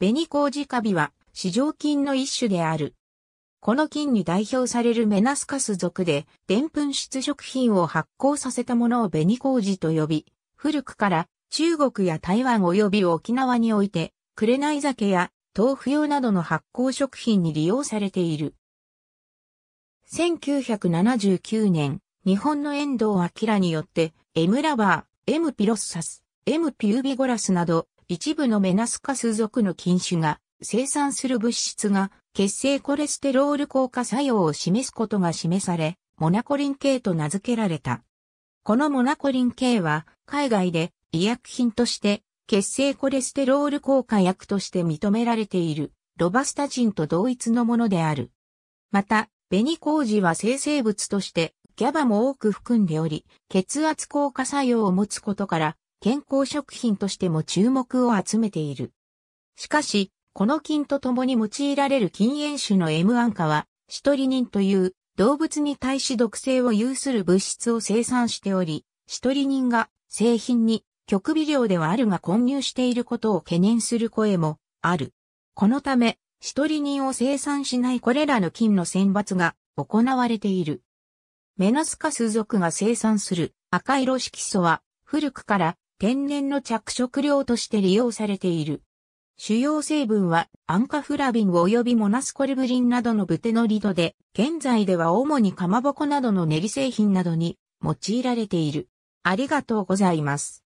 紅麹カビは、市場菌の一種である。この菌に代表されるメナスカス属で、でんぷん質食品を発酵させたものを紅麹と呼び、古くから中国や台湾及び沖縄において、紅酒や豆腐用などの発酵食品に利用されている。1979年、日本の遠藤明によって、エムラバー、エムピロッサス、エムピュービゴラスなど、一部のメナスカス属の菌種が生産する物質が血清コレステロール効果作用を示すことが示され、モナコリン系と名付けられた。このモナコリン系は海外で医薬品として血清コレステロール効果薬として認められているロバスタジンと同一のものである。また、ベニコウジは生成物としてギャバも多く含んでおり、血圧効果作用を持つことから健康食品としても注目を集めている。しかし、この菌と共に用いられる禁煙種の M アンカは、シトリニンという動物に対し毒性を有する物質を生産しており、シトリニンが製品に極微量ではあるが混入していることを懸念する声もある。このため、シトリニンを生産しないこれらの菌の選抜が行われている。メナスカス属が生産する赤色色素は古くから天然の着色料として利用されている。主要成分はアンカフラビン及びモナスコルブリンなどのブテノリドで、現在では主にかまぼこなどの練り製品などに用いられている。ありがとうございます。